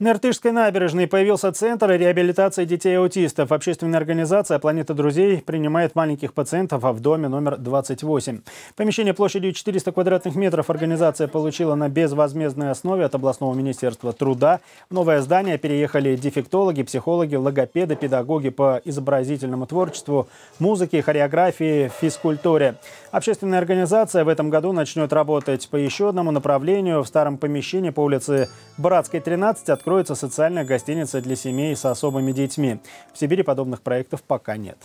На Иртышской набережной появился Центр реабилитации детей-аутистов. Общественная организация «Планета друзей» принимает маленьких пациентов в доме номер 28. Помещение площадью 400 квадратных метров организация получила на безвозмездной основе от областного министерства труда. В новое здание переехали дефектологи, психологи, логопеды, педагоги по изобразительному творчеству, музыке, хореографии, физкультуре. Общественная организация в этом году начнет работать по еще одному направлению в старом помещении по улице Братской, 13, откуда откроется социальная гостиница для семей с особыми детьми. В Сибири подобных проектов пока нет.